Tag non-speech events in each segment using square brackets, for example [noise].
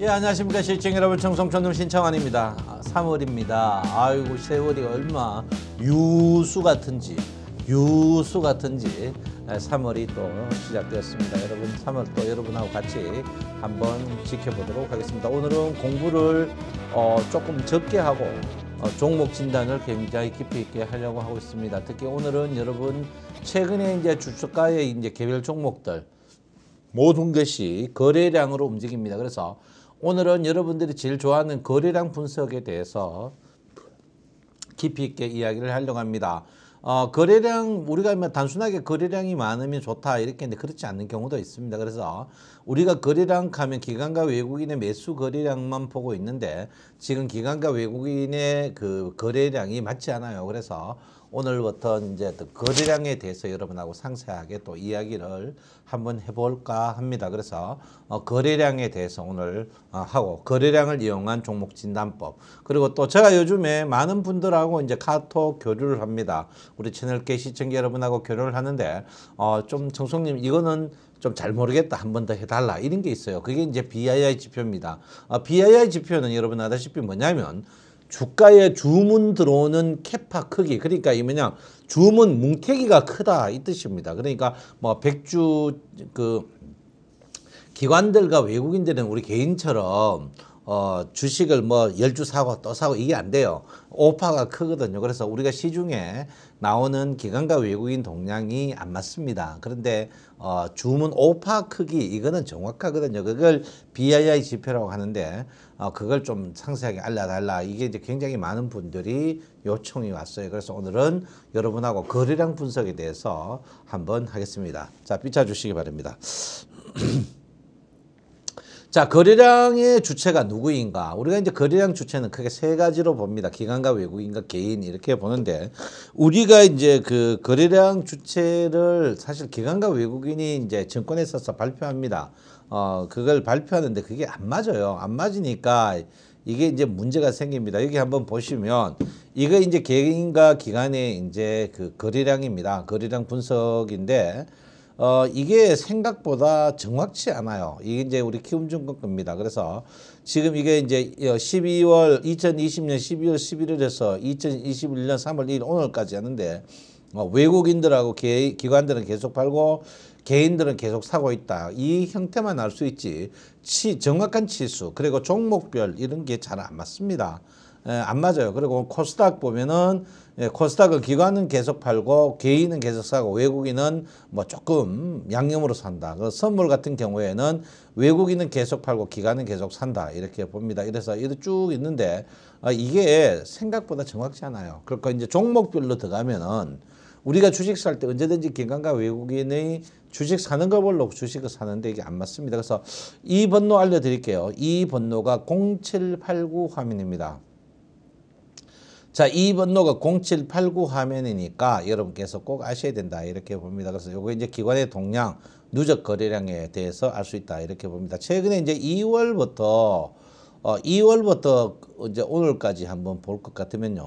예, 안녕하십니까. 시청 여러분, 청송촌놈 신청환입니다. 아, 3월입니다. 아이고, 세월이 얼마 유수 같은지, 유수 같은지 3월이 또 시작되었습니다. 여러분, 3월 또 여러분하고 같이 한번 지켜보도록 하겠습니다. 오늘은 공부를 어, 조금 적게 하고 어, 종목 진단을 굉장히 깊이 있게 하려고 하고 있습니다. 특히 오늘은 여러분 최근에 이제 주가의 이제 개별 종목들 모든 것이 거래량으로 움직입니다. 그래서 오늘은 여러분들이 제일 좋아하는 거래량 분석에 대해서 깊이 있게 이야기를 하려고 합니다. 어, 거래량 우리가 뭐 단순하게 거래량이 많으면 좋다 이렇게 했는데 그렇지 않는 경우도 있습니다. 그래서 우리가 거래량 하면 기관과 외국인의 매수 거래량만 보고 있는데 지금 기관과 외국인의 그 거래량이 맞지 않아요. 그래서 오늘부터 이제 거래량에 대해서 여러분하고 상세하게 또 이야기를 한번 해볼까 합니다. 그래서 어, 거래량에 대해서 오늘 어, 하고 거래량을 이용한 종목 진단법 그리고 또 제가 요즘에 많은 분들하고 이제 카톡 교류를 합니다. 우리 채널계 시청자 여러분하고 교류를 하는데 어, 좀 정성님 이거는 좀 잘 모르겠다 한 번 더 해달라 이런 게 있어요. 그게 이제 BII 지표입니다. 어, 아, BII 지표는 여러분 아다시피 뭐냐면 주가에 주문 들어오는 캐파 크기 그러니까 이 뭐냐 주문 뭉태기가 크다 이 뜻입니다. 그러니까 뭐 백주 그 기관들과 외국인들은 우리 개인처럼 어, 주식을 뭐열주 사고 또 사고 이게 안 돼요. 오파가 크거든요. 그래서 우리가 시중에 나오는 기관과 외국인 동량이 안 맞습니다. 그런데 어, 주문 오파 크기 이거는 정확하거든요. 그걸 BII 지표라고 하는데 어, 그걸 좀 상세하게 알려달라. 이게 이제 굉장히 많은 분들이 요청이 왔어요. 그래서 오늘은 여러분하고 거래량 분석에 대해서 한번 하겠습니다. 자, 삐쳐주시기 바랍니다. [clears throat] 자, 거래량의 주체가 누구인가? 우리가 이제 거래량 주체는 크게 세 가지로 봅니다. 기관과 외국인과 개인 이렇게 보는데 우리가 이제 그 거래량 주체를 사실 기관과 외국인이 이제 증권에 있어서 발표합니다. 어, 그걸 발표하는데 그게 안 맞아요. 안 맞으니까 이게 이제 문제가 생깁니다. 여기 한번 보시면 이거 이제 개인과 기관의 이제 그 거래량입니다. 거래량 분석인데 어, 이게 생각보다 정확치 않아요. 이게 이제 우리 키움증권 겁니다. 그래서 지금 이게 이제 12월 2020년 12월 11일에서 2021년 3월 1일 오늘까지 하는데 어, 외국인들하고 개, 기관들은 계속 팔고 개인들은 계속 사고 있다. 이 형태만 알 수 있지 치, 정확한 치수 그리고 종목별 이런 게 잘 안 맞습니다. 에, 예, 안 맞아요. 그리고 코스닥 보면은 예, 코스닥은 기관은 계속 팔고 개인은 계속 사고 외국인은 뭐 조금 양념으로 산다. 그 선물 같은 경우에는 외국인은 계속 팔고 기관은 계속 산다. 이렇게 봅니다. 이래서 이렇게 쭉 있는데 아, 이게 생각보다 정확치 않아요. 그러니까 이제 종목별로 들어가면은 우리가 주식 살 때 언제든지 기관과 외국인의 주식 사는 걸 보려고 주식을 사는데 이게 안 맞습니다. 그래서 이 번호 알려드릴게요. 이 번호가 0789 화면입니다. 자, 이 번호가 0789 화면이니까 여러분께서 꼭 아셔야 된다. 이렇게 봅니다. 그래서 요거 이제 기관의 동량, 누적 거래량에 대해서 알 수 있다. 이렇게 봅니다. 최근에 이제 2월부터 어, 2월부터 이제 오늘까지 한번 볼 것 같으면요.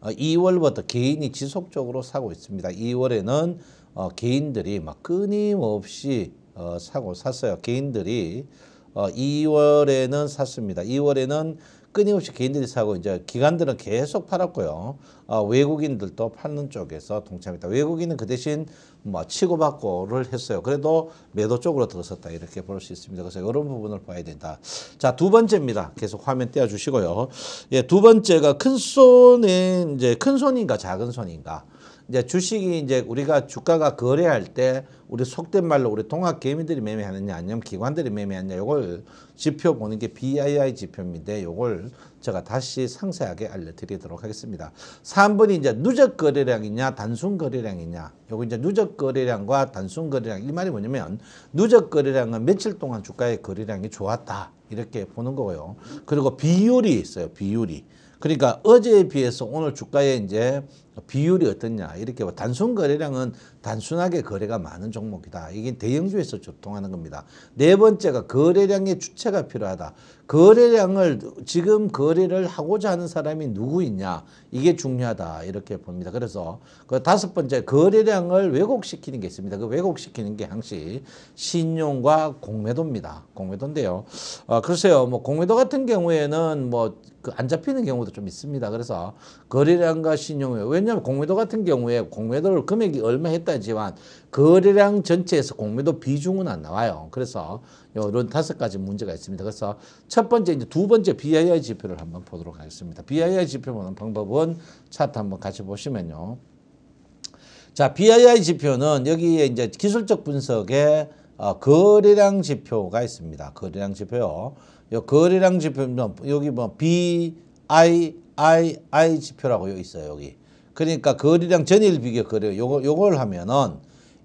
어, 2월부터 개인이 지속적으로 사고 있습니다. 2월에는 어, 개인들이 막 끊임없이 어, 사고 샀어요. 개인들이 어, 2월에는 샀습니다. 2월에는 끊임없이 개인들이 사고 이제 기관들은 계속 팔았고요. 어, 외국인들도 파는 쪽에서 동참했다. 외국인은 그 대신 뭐 치고받고를 했어요. 그래도 매도 쪽으로 들어섰다 이렇게 볼 수 있습니다. 그래서 이런 부분을 봐야 된다. 자 두 번째입니다. 계속 화면 떼어 주시고요. 예, 두 번째가 큰 손은 이제 큰 손인가 작은 손인가. 이제 주식이 이제 우리가 주가가 거래할 때 우리 속된 말로 우리 통합 개미들이 매매하느냐 아니면 기관들이 매매하느냐 이걸 지표 보는 게 BII 지표입니다이걸 제가 다시 상세하게 알려드리도록 하겠습니다. 3번이 이제 누적 거래량이냐 단순 거래량이냐 요거 이제 누적 거래량과 단순 거래량 이 말이 뭐냐면 누적 거래량은 며칠 동안 주가의 거래량이 좋았다 이렇게 보는 거고요. 그리고 비율이 있어요. 비율이. 그러니까 어제에 비해서 오늘 주가에 이제 비율이 어떻냐 이렇게 뭐 단순 거래량은 단순하게 거래가 많은 종목이다. 이게 대형주에서 조통하는 겁니다. 네 번째가 거래량의 주체가 필요하다. 거래량을 지금 거래를 하고자 하는 사람이 누구있냐 이게 중요하다 이렇게 봅니다. 그래서 그 다섯 번째 거래량을 왜곡시키는 게 있습니다. 그 왜곡시키는 게 항시 신용과 공매도입니다. 공매도인데요. 어, 글쎄요 뭐 공매도 같은 경우에는 뭐안 그 잡히는 경우도 좀 있습니다. 그래서 거래량과 신용의왜 왜냐하면 공매도 같은 경우에 공매도를 금액이 얼마 했다지만 거래량 전체에서 공매도 비중은 안 나와요. 그래서 이런 다섯 가지 문제가 있습니다. 그래서 첫 번째, 이제 두 번째 BII 지표를 한번 보도록 하겠습니다. BII 지표 보는 방법은 차트 한번 같이 보시면요. 자, BII 지표는 여기에 이제 기술적 분석에 어, 거래량 지표가 있습니다. 거래량 지표요. 요 거래량 지표는 여기 뭐 BII 지표라고 있어요. 여기. 그러니까 거래량 전일 비교 거래 요거 요걸 하면은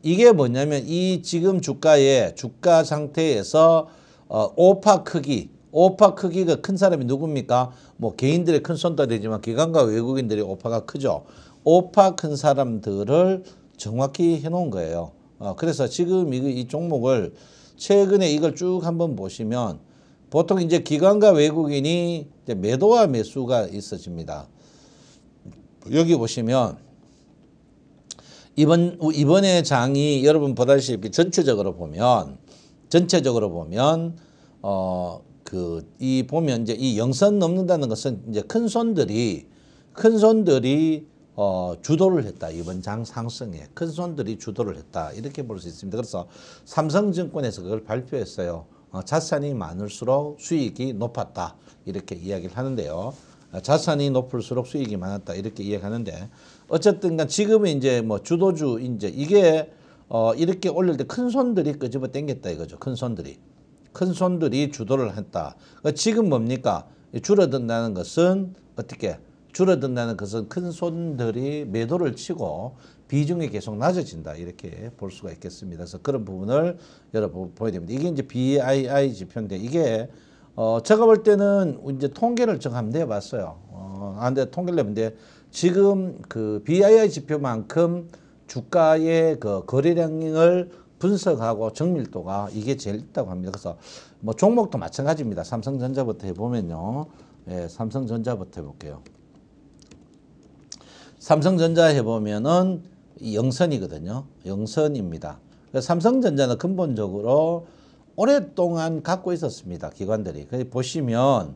이게 뭐냐면 이 지금 주가의 주가 상태에서 어, 오파 크기 오파 크기가 큰 사람이 누굽니까? 뭐 개인들의 큰 손도 되지만 기관과 외국인들의 오파가 크죠. 오파 큰 사람들을 정확히 해놓은 거예요. 어, 그래서 지금 이, 이 종목을 최근에 이걸 쭉 한번 보시면 보통 이제 기관과 외국인이 이제 매도와 매수가 있어집니다. 여기 보시면 이번 이번에 장이 여러분 보다시피 전체적으로 보면 전체적으로 보면 어 그 이 보면 이제 이 영선 넘는다는 것은 이제 큰 손들이 큰 손들이 어, 주도를 했다. 이번 장 상승에 큰 손들이 주도를 했다. 이렇게 볼 수 있습니다. 그래서 삼성증권에서 그걸 발표했어요. 어, 자산이 많을수록 수익이 높았다. 이렇게 이야기를 하는데요. 자산이 높을수록 수익이 많았다 이렇게 이해하는데 어쨌든 간 지금은 이제 뭐 주도주 이제 이게 어 이렇게 올릴 때 큰 손들이 끄집어 당겼다 이거죠 큰 손들이 큰 손들이 주도를 했다 그러니까 지금 뭡니까 줄어든다는 것은 어떻게 줄어든다는 것은 큰 손들이 매도를 치고 비중이 계속 낮아진다 이렇게 볼 수가 있겠습니다. 그래서 그런 부분을 여러분 보여드립니다 이게 이제 BII 지표인데 이게 어, 제가 볼 때는 이제 통계를 제 한번 내봤어요. 어, 아, 근데 통계를 내봤데 지금 그 BII 지표만큼 주가의 그 거래량을 분석하고 정밀도가 이게 제일 있다고 합니다. 그래서 뭐 종목도 마찬가지입니다. 삼성전자부터 해보면요. 예, 삼성전자부터 해볼게요. 삼성전자 해보면은 영선이거든요. 영선입니다. 삼성전자는 근본적으로 오랫동안 갖고 있었습니다. 기관들이. 그 보시면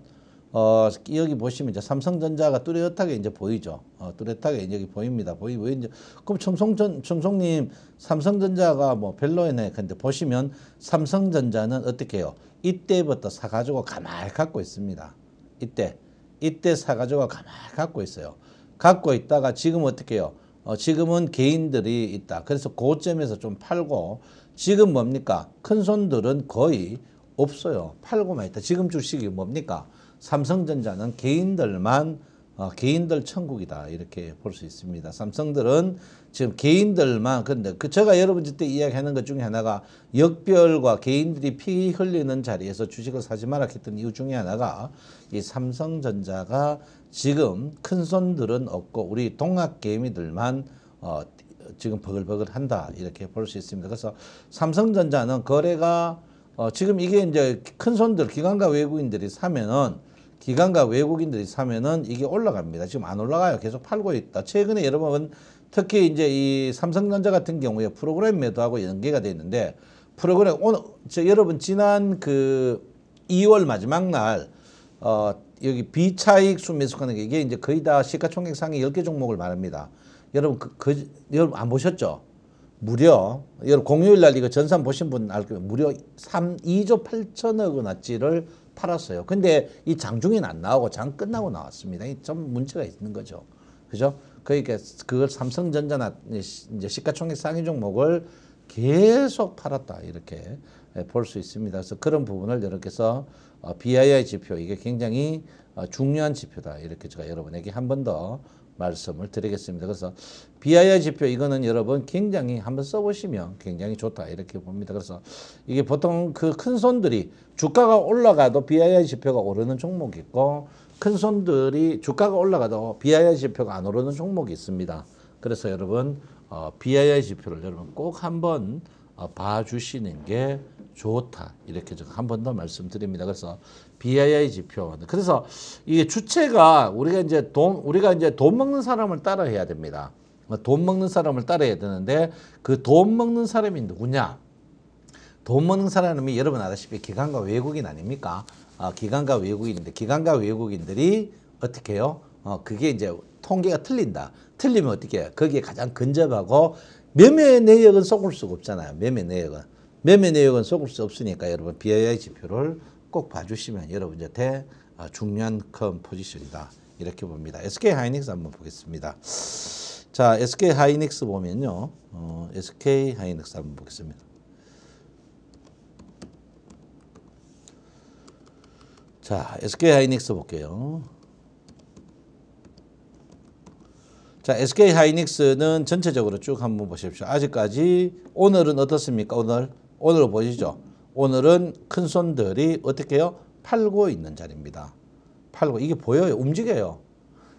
어, 여기 보시면 이제 삼성전자가 뚜렷하게 이제 보이죠. 어, 뚜렷하게 여기 보입니다. 보이보 이제 그럼 청송전 청송님 삼성전자가 뭐 별로이네. 근데 보시면 삼성전자는 어떻게 해요? 이때부터 사가지고 가만히 갖고 있습니다. 이때 이때 사가지고 가만히 갖고 있어요. 갖고 있다가 지금 어떻게 해요? 어, 지금은 개인들이 있다. 그래서 고점에서 좀 팔고 지금 뭡니까? 큰 손들은 거의 없어요. 팔고만 있다. 지금 주식이 뭡니까? 삼성전자는 개인들만 어, 개인들 천국이다 이렇게 볼 수 있습니다. 삼성들은 지금 개인들만 근데 그 제가 여러분 그때 이야기하는 것 중에 하나가 역별과 개인들이 피 흘리는 자리에서 주식을 사지 말라 했던 이유 중에 하나가 이 삼성전자가 지금 큰 손들은 없고 우리 동학 개미들만 어, 지금 버글버글한다 이렇게 볼 수 있습니다. 그래서 삼성전자는 거래가 어, 지금 이게 이제 큰 손들 기관과 외국인들이 사면은 기관과 외국인들이 사면은 이게 올라갑니다. 지금 안 올라가요. 계속 팔고 있다. 최근에 여러분 특히 이제 이 삼성전자 같은 경우에 프로그램 매도하고 연계가 돼 있는데 프로그램 오늘 저 여러분 지난 그 2월 마지막 날 어, 여기 비차익 순매수하는 게 이게 이제 거의 다 시가총액 상위 10개 종목을 말합니다. 여러분 그, 그 여러분 안 보셨죠? 무려 여러분 공휴일 날 이거 전산 보신 분알 거예요. 무려 3 2조 8천억 원어치를 팔았어요. 근데 이 장중에는 안 나오고 장 끝나고 나왔습니다. 좀 문제가 있는 거죠. 그죠? 그러니까 그걸 삼성전자나 이제 시가총액 상위 종목을 계속 팔았다 이렇게 예, 볼수 있습니다. 그래서 그런 부분을 여 이렇게서 BII 지표 이게 굉장히 어, 중요한 지표다 이렇게 제가 여러분에게 한번더 말씀을 드리겠습니다. 그래서 BII 지표 이거는 여러분 굉장히 한번 써보시면 굉장히 좋다 이렇게 봅니다. 그래서 이게 보통 그 큰 손들이 주가가 올라가도 BII 지표가 오르는 종목이 있고 큰 손들이 주가가 올라가도 BII 지표가 안 오르는 종목이 있습니다. 그래서 여러분 어, BII 지표를 여러분 꼭 한번 어, 봐주시는 게 좋다. 이렇게 제한번 더 말씀드립니다. 그래서 BII 지표. 그래서 이게 주체가 우리가 이제 돈, 우리가 이제 돈 먹는 사람을 따라해야 됩니다. 뭐 돈 먹는 사람을 따라야 해 되는데 그 돈 먹는 사람이 누구냐? 돈 먹는 사람이 여러분 아다시피 기관과 외국인 아닙니까? 아, 기관과 외국인인데 기관과 외국인들이 어떻게 해요? 어, 그게 이제 통계가 틀린다. 틀리면 어떻게 해요? 거기에 가장 근접하고 매매 내역은 쏙을 수가 없잖아요. 매매 내역은. 매매 내역은 속을 수 없으니까 여러분 BII 지표를 꼭 봐주시면 여러분한테 아, 중요한 큰 포지션이다. 이렇게 봅니다. SK 하이닉스 한번 보겠습니다. 자, SK 하이닉스 보면요. 어, SK 하이닉스 한번 보겠습니다. 자, SK 하이닉스 볼게요. 자, SK 하이닉스는 전체적으로 쭉 한번 보십시오. 아직까지 오늘은 어떻습니까? 오늘 오늘 보시죠. 오늘은 큰 손들이 어떻게 해요? 팔고 있는 자리입니다. 팔고 이게 보여요. 움직여요.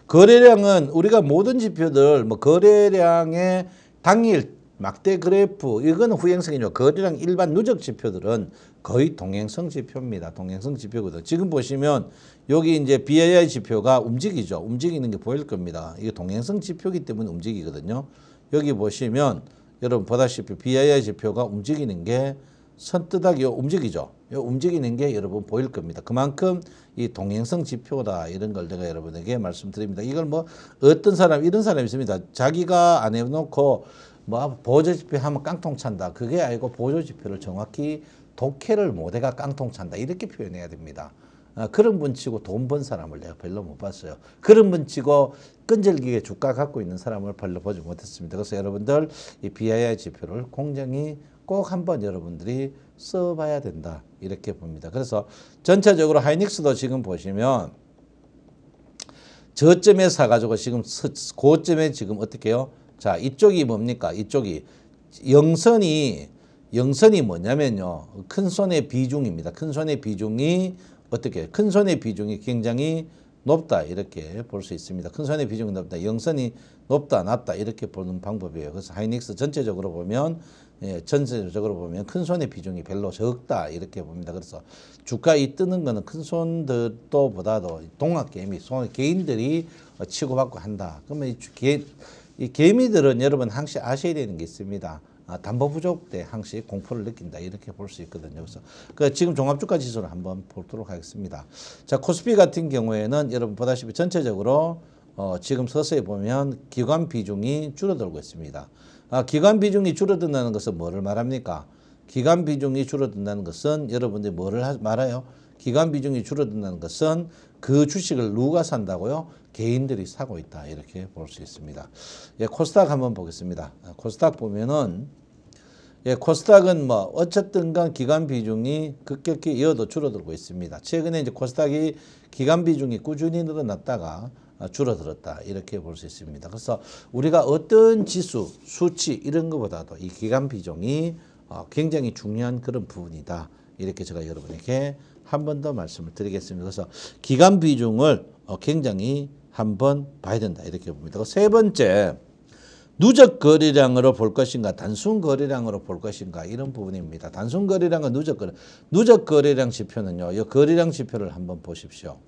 거래량은 우리가 모든 지표들 뭐 거래량의 당일 막대 그래프 이건 후행성이죠. 거래량 일반 누적 지표들은 거의 동행성 지표입니다. 동행성 지표거든. 지금 보시면 여기 이제 BAI 지표가 움직이죠. 움직이는 게 보일 겁니다. 이게 동행성 지표이기 때문에 움직이거든요. 여기 보시면 여러분 보다시피 BII 지표가 움직이는 게 선뜻하게 움직이죠. 요 움직이는 게 여러분 보일 겁니다. 그만큼 이 동행성 지표다 이런 걸 내가 여러분에게 말씀드립니다. 이걸 뭐 어떤 사람 이런 사람이 있습니다. 자기가 안 해놓고 뭐 보조지표 하면 깡통 찬다. 그게 아니고 보조지표를 정확히 독해를 못해가 깡통 찬다. 이렇게 표현해야 됩니다. 아, 그런 분치고 돈 번 사람을 내가 별로 못 봤어요. 그런 분치고 끈질기게 주가 갖고 있는 사람을 별로 보지 못했습니다. 그래서 여러분들 이 BII 지표를 공정히 꼭 한번 여러분들이 써봐야 된다 이렇게 봅니다. 그래서 전체적으로 하이닉스도 지금 보시면 저점에 사가지고 지금 고점에 지금 어떻게 해요? 자 이쪽이 뭡니까? 이쪽이 영선이 영선이 뭐냐면요. 큰 손의 비중입니다. 큰 손의 비중이 어떻게 큰 손의 비중이 굉장히 높다 이렇게 볼 수 있습니다. 큰 손의 비중이 높다. 영선이 높다 낮다 이렇게 보는 방법이에요. 그래서 하이닉스 전체적으로 보면 예, 전체적으로 보면 큰 손의 비중이 별로 적다 이렇게 봅니다. 그래서 주가 이 뜨는 거는 큰 손들도 보다도 동학 개미, 소 개인들이 치고받고 한다. 그러면 이, 개, 이 개미들은 여러분 항상 아셔야 되는 게 있습니다. 아, 담보 부족 때 항시 공포를 느낀다 이렇게 볼 수 있거든요. 그래서 그 지금 종합주가 지수를 한번 보도록 하겠습니다. 자 코스피 같은 경우에는 여러분 보다시피 전체적으로 어, 지금 서서히 보면 기관 비중이 줄어들고 있습니다. 아, 기관 비중이 줄어든다는 것은 뭐를 말합니까? 기관 비중이 줄어든다는 것은 여러분들이 뭐를 하, 말아요? 기관 비중이 줄어든다는 것은 그 주식을 누가 산다고요? 개인들이 사고 있다 이렇게 볼 수 있습니다. 예, 코스닥 한번 보겠습니다. 아, 코스닥 보면은 예, 코스닥은 뭐 어쨌든간 기간 비중이 급격히 이어도 줄어들고 있습니다. 최근에 이제 코스닥이 기간 비중이 꾸준히 늘어났다가 아, 줄어들었다 이렇게 볼 수 있습니다. 그래서 우리가 어떤 지수, 수치 이런 것보다도 이 기간 비중이 어, 굉장히 중요한 그런 부분이다. 이렇게 제가 여러분에게 한 번 더 말씀을 드리겠습니다. 그래서 기간 비중을 어, 굉장히 한번 봐야 된다 이렇게 봅니다. 세 번째 누적 거래량으로 볼 것인가 단순 거래량으로 볼 것인가 이런 부분입니다. 단순 거래량과 누적 거래 누적 거래량 지표는요. 이 거래량 지표를 한번 보십시오.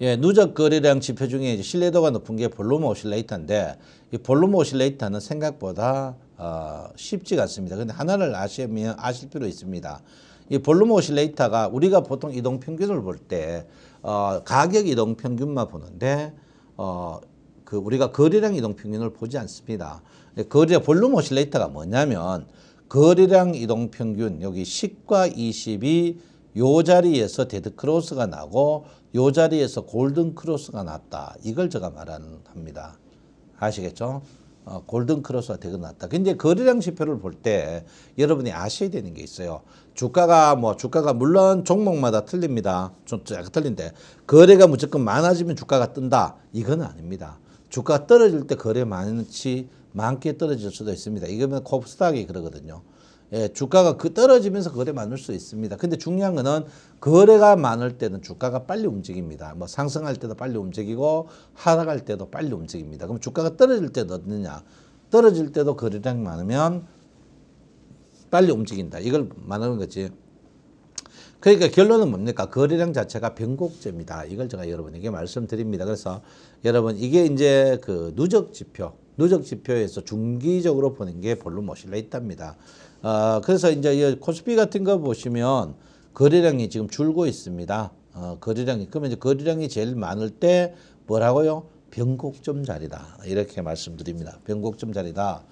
예, 누적 거래량 지표 중에 이제 신뢰도가 높은 게 볼륨 오실레이터인데 이 볼륨 오실레이터는 생각보다 어, 쉽지가 않습니다. 근데 하나를 아시면 아실 필요 있습니다. 이 볼륨 오실레이터가 우리가 보통 이동 평균을 볼때 어, 가격 이동 평균만 보는데 어, 그 우리가 거래량 이동 평균을 보지 않습니다. 거리 볼륨 오실레이터가 뭐냐면 거래량 이동 평균 여기 10과 20이 요 자리에서 데드 크로스가 나고 요 자리에서 골든 크로스가 났다. 이걸 제가 말합니다. 아시겠죠? 어, 골든 크로스가 되고 났다. 근데 거래량 지표를 볼 때 여러분이 아셔야 되는 게 있어요. 주가가 뭐 주가가 물론 종목마다 틀립니다. 좀 약간 틀린데 거래가 무조건 많아지면 주가가 뜬다. 이건 아닙니다. 주가 떨어질 때 거래 많지 많게 떨어질 수도 있습니다. 이거면 코스닥이 그러거든요. 예, 주가가 그 떨어지면서 거래 많을 수 있습니다. 근데 중요한 거는 거래가 많을 때는 주가가 빨리 움직입니다. 뭐 상승할 때도 빨리 움직이고 하락할 때도 빨리 움직입니다. 그럼 주가가 떨어질 때는 어떠냐? 떨어질 때도 거래량 많으면 빨리 움직인다. 이걸 말하는 거지. 그러니까 결론은 뭡니까? 거래량 자체가 변곡점이다. 이걸 제가 여러분에게 말씀드립니다. 그래서 여러분 이게 이제 그 누적 지표, 누적 지표에서 중기적으로 보는 게 볼륨 오실라 있답니다. 어, 그래서 이제 이 코스피 같은 거 보시면 거래량이 지금 줄고 있습니다. 어, 거래량이 그러면 이제 거래량이 제일 많을 때 뭐라고요? 변곡점 자리다. 이렇게 말씀드립니다. 변곡점 자리다.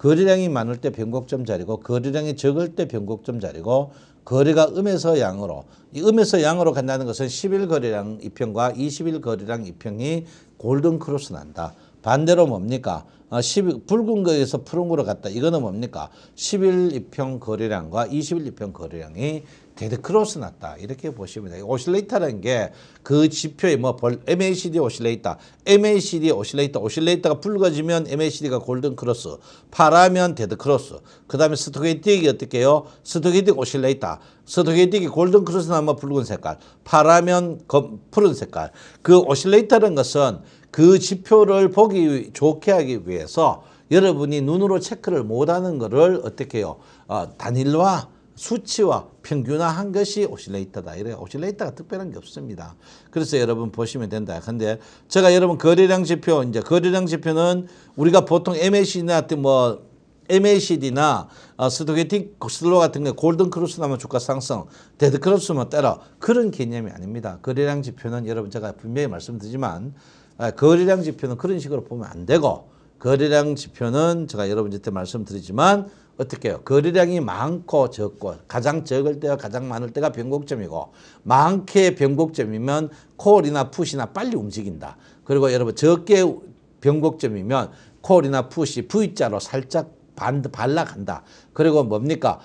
거래량이 많을 때 변곡점 자리고 거래량이 적을 때 변곡점 자리고 거래가 음에서 양으로 이 음에서 양으로 간다는 것은 10일 거래량 이평과 20일 거래량 이평이 골든 크로스 난다. 반대로 뭡니까? 아, 어, 10, 붉은 거에서 푸른 거로 갔다. 이거는 뭡니까? 10일 이평 거래량과 20일 이평 거래량이 데드 크로스 났다. 이렇게 보시면 돼요. 오실레이터라는 게 그 지표의 뭐 벌, MACD 오실레이터, MACD 오실레이터, 오실레이터가 붉어지면 MACD가 골든 크로스, 파라면 데드 크로스, 그 다음에 스토게이틱이 어떻게 해요? 스토게이틱 오실레이터, 스토게이틱이 골든 크로스 나면 붉은 색깔, 파라면 검, 푸른 색깔. 그 오실레이터라는 것은 그 지표를 보기 좋게 하기 위해서 여러분이 눈으로 체크를 못하는 거를 어떻게 해요? 어, 단일화 수치와 평균화한 것이 오실레이터다. 이래 오실레이터가 특별한 게 없습니다. 그래서 여러분 보시면 된다. 근데 제가 여러분 거래량 지표 이제 거래량 지표는 우리가 보통 MACD나 뭐 MACD나 어, 스토게틱 슬로 같은 게 골든 크로스 나면 주가 상승, 데드 크로스만 때려 그런 개념이 아닙니다. 거래량 지표는 여러분 제가 분명히 말씀드리지만 아, 거래량 지표는 그런 식으로 보면 안 되고 거래량 지표는 제가 여러분한테 말씀드리지만 어떻게 요 거래량이 많고 적고 가장 적을 때와 가장 많을 때가 변곡점이고 많게 변곡점이면 콜이나 푸시나 빨리 움직인다. 그리고 여러분 적게 변곡점이면 콜이나 푸시 V자로 살짝 반, 발락한다. 그리고 뭡니까?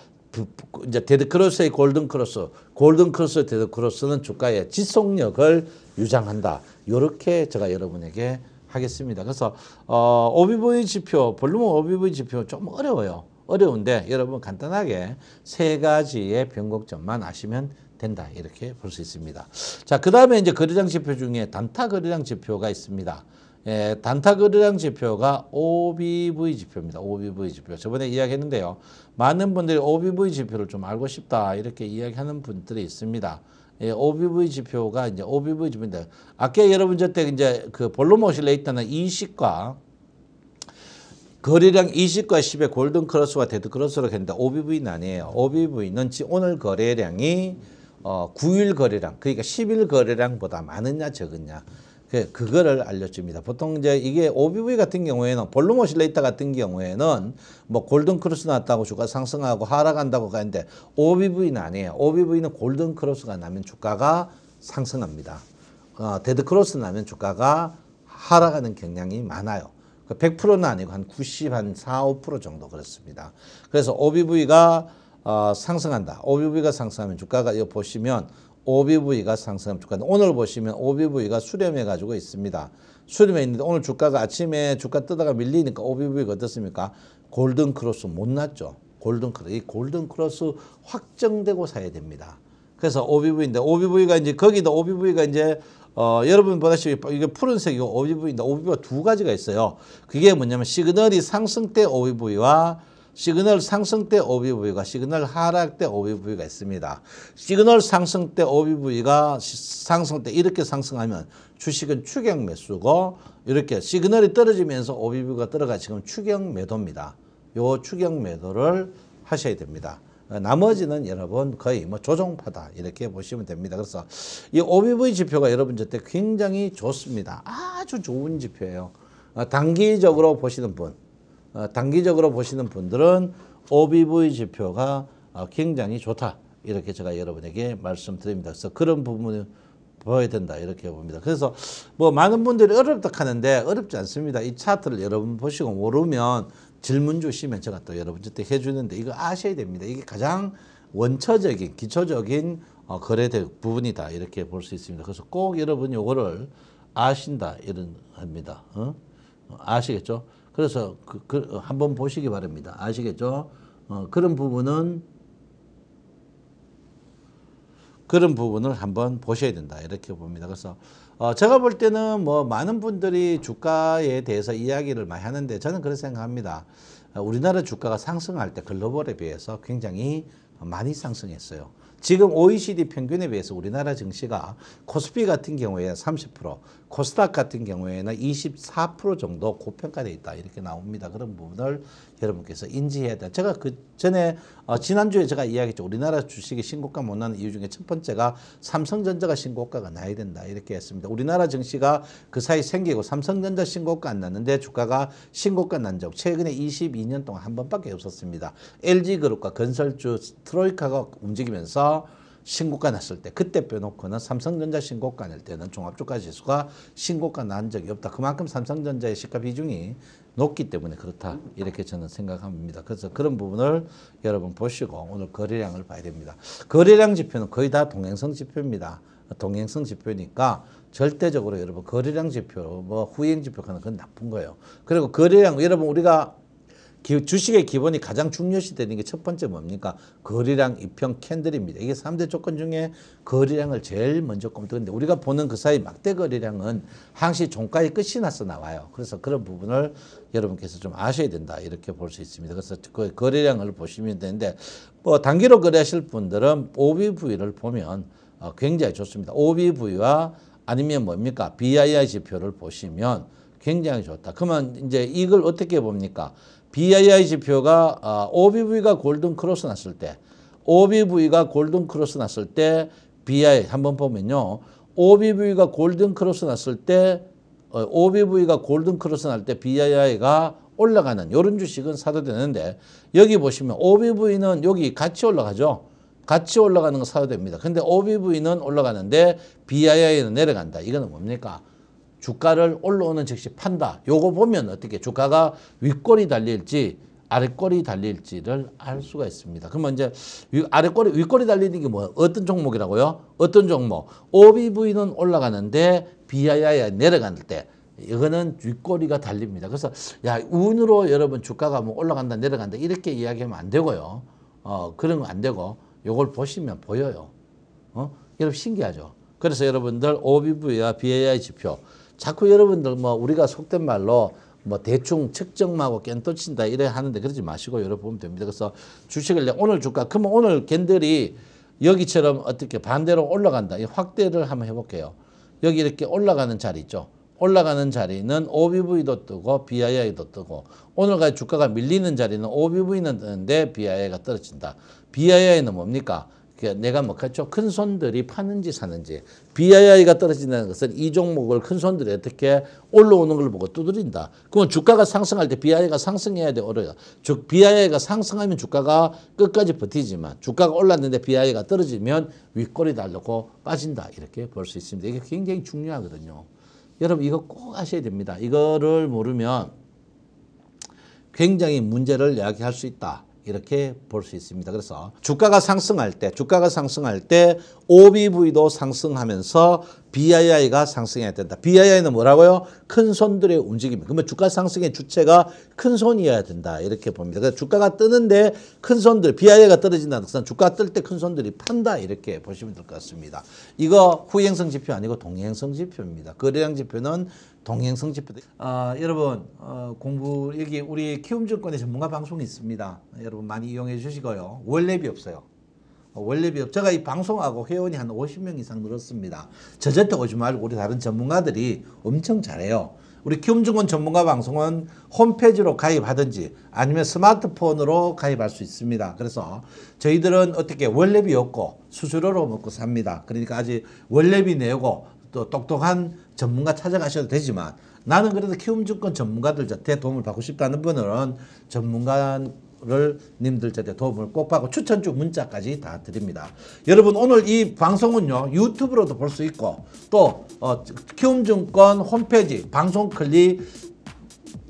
이제 데드크로스의 골든크로스, 골든크로스 데드크로스는 주가의 지속력을 유장한다. 이렇게 제가 여러분에게 하겠습니다. 그래서 어, 오비보이 지표, 볼륨 오비보이 지표 좀 어려워요. 어려운데 여러분 간단하게 세 가지의 변곡점만 아시면 된다 이렇게 볼 수 있습니다. 자 그 다음에 이제 거래량 지표 중에 단타 거래량 지표가 있습니다. 예, 단타 거래량 지표가 OBV 지표입니다. OBV 지표. 저번에 이야기했는데요. 많은 분들이 OBV 지표를 좀 알고 싶다 이렇게 이야기하는 분들이 있습니다. 예, OBV 지표가 이제 OBV 지표인데 아까 여러분 저때 이제 그볼로모실레이터는 이식과 거래량 20과 10의 골든크로스와 데드크로스로 했는 OBV는 아니에요. OBV는 오늘 거래량이 어, 9일 거래량, 그러니까 10일 거래량보다 많으냐 적으냐 그, 그거를 알려줍니다. 보통 이제 이게 OBV 같은 경우에는 볼륨 오실레이터 같은 경우에는 뭐 골든 크로스 났다고 주가 상승하고 하락한다고 가는데 OBV는 아니에요. OBV는 골든 크로스가 나면 주가가 상승합니다. 어, 데드 크로스 나면 주가가 하락하는 경향이 많아요. 100%는 그 아니고 한 90, 한 4, 5% 정도 그렇습니다. 그래서 OBV가 어, 상승한다. OBV가 상승하면 주가가 이거 보시면 OBV가 상승하면 주가 오늘 보시면 OBV가 수렴해 가지고 있습니다. 수렴해 있는데 오늘 주가가 아침에 주가 뜨다가 밀리니까 OBV가 어떻습니까? 골든 크로스 못 났죠. 골든 크로스 이 골든 크로스 확정되고 사야 됩니다. 그래서 OBV인데 OBV가 이제 거기도 OBV가 이제 어, 여러분 보다시피 이게 푸른색 이 오비부인데 오비부가 두 가지가 있어요. 그게 뭐냐면 시그널이 상승 때 오비부위와 시그널 상승 때 오비부위가 시그널 하락 때 오비부위가 있습니다. 시그널 상승 때 오비부위가 상승 때 이렇게 상승하면 주식은 추격 매수고 이렇게 시그널이 떨어지면서 오비부위가 떨어가 지금 추격 매도입니다. 요 추격 매도를 하셔야 됩니다. 어, 나머지는 여러분 거의 뭐 조종파다 이렇게 보시면 됩니다. 그래서 이 OBV 지표가 여러분 저때 굉장히 좋습니다. 아주 좋은 지표예요. 어, 단기적으로 보시는 분, 어, 단기적으로 보시는 분들은 OBV 지표가 굉장히 좋다. 이렇게 제가 여러분에게 말씀드립니다. 그래서 그런 부분을 보여야 된다 이렇게 봅니다. 그래서 뭐 많은 분들이 어렵다 하는데 어렵지 않습니다. 이 차트를 여러분 보시고 모르면 질문 주시면 제가 또 여러분한테 해주는데 이거 아셔야 됩니다. 이게 가장 원초적인 기초적인 어, 거래 부분이다 이렇게 볼 수 있습니다. 그래서 꼭 여러분 요거를 아신다 이런 합니다. 어? 아시겠죠? 그래서 그, 그, 한번 보시기 바랍니다. 아시겠죠? 어, 그런 부분은 그런 부분을 한번 보셔야 된다 이렇게 봅니다. 그래서 어, 제가 볼 때는 뭐 많은 분들이 주가에 대해서 이야기를 많이 하는데 저는 그런 생각합니다. 어, 우리나라 주가가 상승할 때 글로벌에 비해서 굉장히 많이 상승했어요. 지금 OECD 평균에 비해서 우리나라 증시가 코스피 같은 경우에는 30%, 코스닥 같은 경우에는 24% 정도 고평가돼 있다 이렇게 나옵니다. 그런 부분을 여러분께서 인지해야 돼. 제가 그 전에 어, 지난주에 제가 이야기했죠. 우리나라 주식이 신고가 못 나는 이유 중에 첫 번째가 삼성전자가 신고가가 나야 된다 이렇게 했습니다. 우리나라 증시가 그 사이 생기고 삼성전자 신고가 안 났는데 주가가 신고가 난 적 최근에 22년 동안 한 번밖에 없었습니다. LG그룹과 건설주 트로이카가 움직이면서 신고가 났을 때 그때 빼놓고는 삼성전자 신고가 낼 때는 종합주가 지수가 신고가 난 적이 없다. 그만큼 삼성전자의 시가 비중이 높기 때문에 그렇다 이렇게 저는 생각합니다. 그래서 그런 부분을 여러분 보시고 오늘 거래량을 봐야 됩니다. 거래량 지표는 거의 다 동행성 지표입니다. 동행성 지표니까 절대적으로 여러분 거래량 지표, 뭐 후행 지표 하는 건 나쁜 거예요. 그리고 거래량 여러분 우리가 기, 주식의 기본이 가장 중요시 되는 게 첫 번째 뭡니까? 거래량입평 캔들입니다. 이게 삼대 조건 중에 거래량을 제일 먼저 검토하는데 우리가 보는 그 사이 막대 거래량은 항시 종가에 끝이 나서 나와요. 그래서 그런 부분을 여러분께서 좀 아셔야 된다 이렇게 볼 수 있습니다. 그래서 그 거래량을 보시면 되는데 뭐 단기로 거래하실 분들은 OBV를 보면 어, 굉장히 좋습니다. OBV와 아니면 뭡니까? BII 지표를 보시면 굉장히 좋다. 그러면 이제 이걸 어떻게 봅니까? BII 지표가 아, OBV가 골든 크로스 났을 때 OBV가 골든 크로스 났을 때 BII 한번 보면요. OBV가 골든 크로스 났을 때 어, OBV가 골든 크로스 날 때 BII가 올라가는 이런 주식은 사도 되는데 여기 보시면 OBV는 여기 같이 올라가죠. 같이 올라가는 거 사도 됩니다. 근데 OBV는 올라가는데 BII는 내려간다. 이거는 뭡니까? 주가를 올라오는 즉시 판다. 요거 보면 어떻게 주가가 윗골이 달릴지 아래골이 달릴지를 알 수가 있습니다. 그러면 이제 아래골이 윗골이 달리는 게 뭐예요? 어떤 종목이라고요? 어떤 종목? OBV는 올라가는데 b i i 내려갈 때 이거는 윗꼬리가 달립니다. 그래서 야 운으로 여러분 주가가 뭐 올라간다 내려간다 이렇게 이야기하면 안 되고요. 어 그런 거 안 되고 요걸 보시면 보여요. 어 여러분 신기하죠. 그래서 여러분들 OBV와 BAI 지표 자꾸 여러분들 뭐 우리가 속된 말로 뭐 대충 측정하고 깬또친다 이래 하는데 그러지 마시고 열어 보면 됩니다. 그래서 주식을 오늘 주가 그러면 오늘 캔들이 여기처럼 어떻게 반대로 올라간다. 이 확대를 한번 해볼게요. 여기 이렇게 올라가는 자리 있죠. 올라가는 자리는 OBV도 뜨고 BII도 뜨고 오늘까지 주가가 밀리는 자리는 OBV는 뜨는데 BII가 떨어진다. BII는 뭡니까? 그러니까 내가 뭐그렇죠큰 손들이 파는지 사는지 BII가 떨어진다는 것은 이 종목을 큰 손들이 어떻게 올라오는 걸 보고 두드린다. 그건 주가가 상승할 때 BII가 상승해야 돼 오르요. 즉 BII가 상승하면 주가가 끝까지 버티지만 주가가 올랐는데 BII가 떨어지면 윗골이 달려고 빠진다 이렇게 볼 수 있습니다. 이게 굉장히 중요하거든요. 여러분 이거 꼭 아셔야 됩니다. 이거를 모르면 굉장히 문제를 야기할 수 있다. 이렇게 볼 수 있습니다. 그래서 주가가 상승할 때, 주가가 상승할 때 OBV도 상승하면서 BII가 상승해야 된다. BII는 뭐라고요? 큰 손들의 움직임. 그러면 주가 상승의 주체가 큰 손이어야 된다. 이렇게 봅니다. 그래서 주가가 뜨는데 큰 손들, BII가 떨어진다는 것은 주가 뜰 때 큰 손들이 판다. 이렇게 보시면 될 것 같습니다. 이거 후행성 지표 아니고 동행성 지표입니다. 거래량 지표는 동행성 지표 아, 여러분 어, 공부 여기 우리 키움증권의 전문가 방송이 있습니다. 여러분 많이 이용해 주시고요. 월랩이 없어요. 어, 원래비업 제가 이 방송하고 회원이 한 50명 이상 늘었습니다. 저저때 오지 말고 우리 다른 전문가들이 엄청 잘해요. 우리 키움증권 전문가 방송은 홈페이지로 가입하든지 아니면 스마트폰으로 가입할 수 있습니다. 그래서 저희들은 어떻게 월래비 없고 수수료로 먹고 삽니다. 그러니까 아직 월래비 내고 또 똑똑한 전문가 찾아가셔도 되지만 나는 그래도 키움증권 전문가들 한테 도움을 받고 싶다는 분은 전문가 를 님들 제때 도움을 꼭 받고 추천 주 문자까지 다 드립니다. 여러분 오늘 이 방송은요 유튜브로도 볼 수 있고 또 어, 키움증권 홈페이지 방송 클릭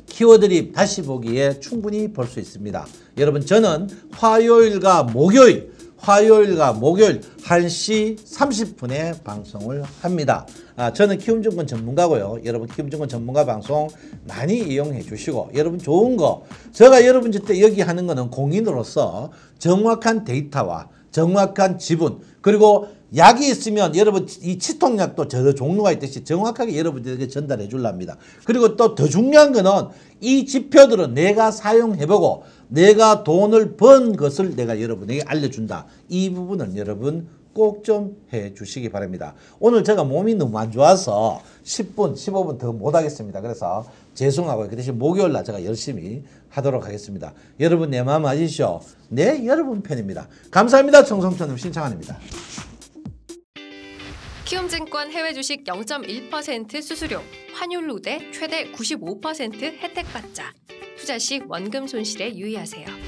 키워드립 다시 보기에 충분히 볼 수 있습니다. 여러분 저는 화요일과 목요일 화요일과 목요일 1시 30분에 방송을 합니다. 아, 저는 키움증권 전문가고요. 여러분 키움증권 전문가 방송 많이 이용해 주시고 여러분 좋은 거 제가 여러분 그때 여기 하는 거는 공인으로서 정확한 데이터와 정확한 지분 그리고 약이 있으면 여러분 이 치통약도 저 종류가 있듯이 정확하게 여러분들에게 전달해 줄랍니다. 그리고 또 더 중요한 거는 이 지표들은 내가 사용해보고 내가 돈을 번 것을 내가 여러분에게 알려준다. 이 부분은 여러분 꼭좀 해주시기 바랍니다. 오늘 제가 몸이 너무 안 좋아서 10분, 15분 더 못하겠습니다. 그래서 죄송하고요. 그 대신 목요일 날 제가 열심히 하도록 하겠습니다. 여러분 내 마음 아시죠? 네, 여러분 편입니다. 감사합니다. 정성천님 신창환입니다. 키움증권 해외 주식 0.1% 수수료, 환율 우대 최대 95% 혜택 받자. 투자 시 원금 손실에 유의하세요.